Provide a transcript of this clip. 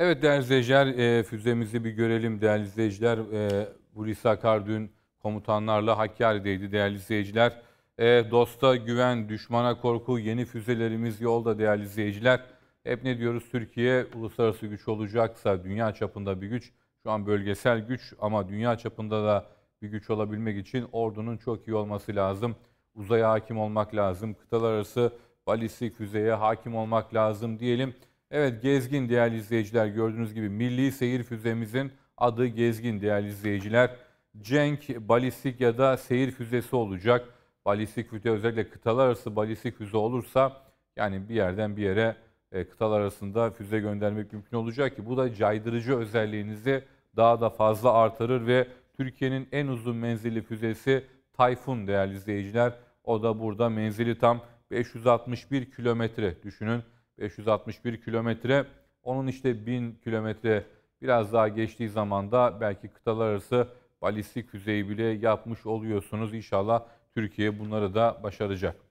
Evet değerli izleyiciler e, füzemizi bir görelim değerli izleyiciler. E, Hulusi Akar dün komutanlarla Hakkari'deydi değerli izleyiciler. E, dosta güven, düşmana korku, yeni füzelerimiz yolda değerli izleyiciler. Hep ne diyoruz Türkiye uluslararası güç olacaksa dünya çapında bir güç. Şu an bölgesel güç ama dünya çapında da bir güç olabilmek için ordunun çok iyi olması lazım. Uzaya hakim olmak lazım. Kıtalar arası balistik füzeye hakim olmak lazım diyelim. Evet Gezgin değerli izleyiciler gördüğünüz gibi milli seyir füzemizin adı Gezgin değerli izleyiciler. Cenk balistik ya da seyir füzesi olacak. Balistik füze özellikle kıtalar arası balistik füze olursa yani bir yerden bir yere e, kıtalar arasında füze göndermek mümkün olacak ki bu da caydırıcı özelliğinizi daha da fazla artırır ve Türkiye'nin en uzun menzilli füzesi Tayfun değerli izleyiciler. O da burada menzili tam 561 kilometre düşünün. 561 kilometre. Onun işte 1000 kilometre biraz daha geçtiği zaman da belki kıtalar arası balistik füzeyi bile yapmış oluyorsunuz. İnşallah Türkiye bunları da başaracak.